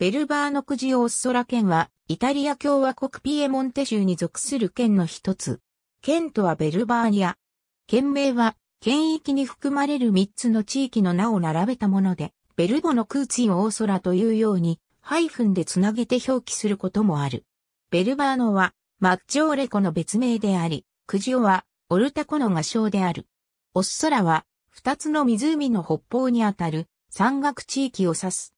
ベルバーノクジオッソラ県は、イタリア共和国ピエモンテ州に属する県の一つ。県とはベルバーニア。県名は、県域に含まれる三つの地域の名を並べたもので、ベルボのクー空オをソラというように、ハイフンでつなげて表記することもある。ベルバーノは、マッチョーレコの別名であり、クジオは、オルタコの合商である。オッソラは、二つの湖の北方にあたる、山岳地域を指す。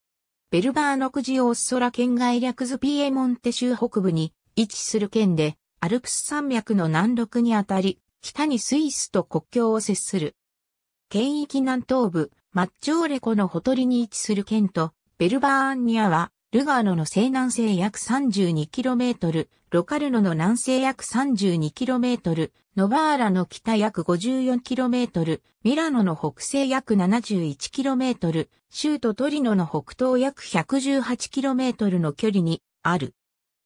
ベルバーノクジオッソラ県外略図ピエモンテ州北部に位置する県で、アルプス山脈の南麓にあたり、北にスイスと国境を接する。県域南東部、マッチョーレコのほとりに位置する県と、ベルバーンニアはルガーノの西南西約 32km、ロカルノの南西約 32km、ノバーラの北約 54km、ミラノの北西約 71km、州都トリノの北東約 118km の距離にある。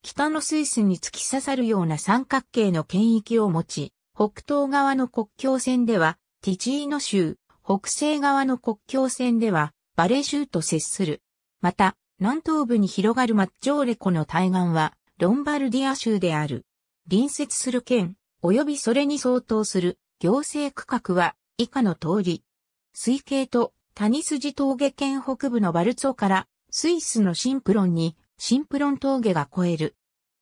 北のスイスに突き刺さるような三角形の圏域を持ち、北東側の国境線ではティチーノ州、北西側の国境線ではバレー州と接する。また、南東部に広がるマッジョーレ湖の対岸は、ロンバルディア州である。隣接する県、及びそれに相当する行政区画は以下の通り。水系と谷筋峠県北部のバルツォからスイスのシンプロンにシンプロン峠が越える。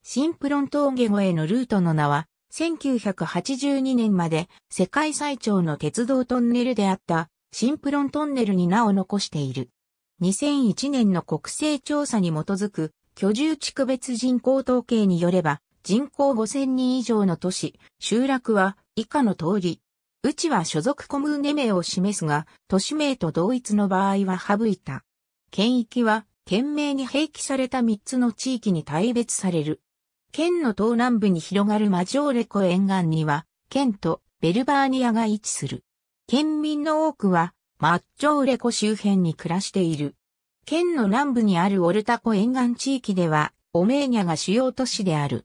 シンプロン峠越えのルートの名は1982年まで世界最長の鉄道トンネルであったシンプロントンネルに名を残している。2001年の国勢調査に基づく居住地区別人口統計によれば、人口5000人以上の都市、集落は以下の通り。うちは所属コムーネ名を示すが、都市名と同一の場合は省いた。県域は、県名に併記された3つの地域に大別される。県の東南部に広がるマジョーレ湖沿岸には、県とベルバーニアが位置する。県民の多くは、マッチョウレコ周辺に暮らしている。県の南部にあるオルタコ沿岸地域では、オメーニャが主要都市である。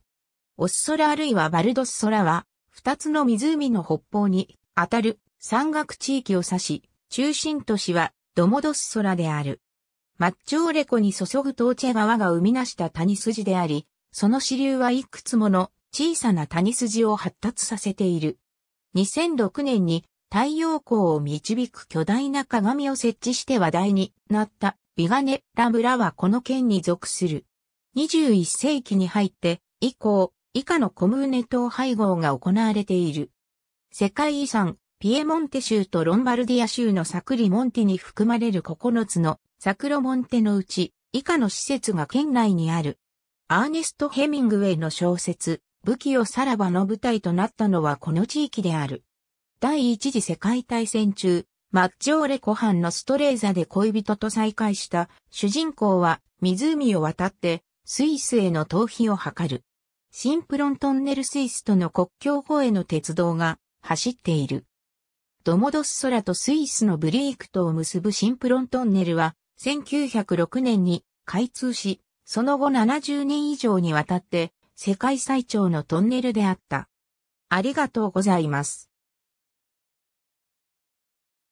オスソラあるいはバルドスソラは、二つの湖の北方に、あたる山岳地域を指し、中心都市はドモドスソラである。マッチョウレコに注ぐトーチェ川が生み出した谷筋であり、その支流はいくつもの小さな谷筋を発達させている。2006年に太陽光を導く巨大な鏡を設置して話題になったビガネララはこの県に属する。21世紀に入って以降、以下のコムーネ島配合が行われている。世界遺産、ピエモンテ州とロンバルディア州のサクリモンテに含まれる9つのサクロモンテのうち、以下の施設が県内にある。アーネスト・ヘミングウェイの小説、武器をさらばの舞台となったのはこの地域である。第一次世界大戦中、マッチオーレ湖畔のストレーザで恋人と再会した主人公は湖を渡ってスイスへの逃避を図る。シンプロントンネルスイスとの国境方への鉄道が走っている。ドモドス空とスイスのブリークとを結ぶシンプロントンネルは1906年に開通し、その後70年以上にわたって世界最長のトンネルであった。ありがとうございます。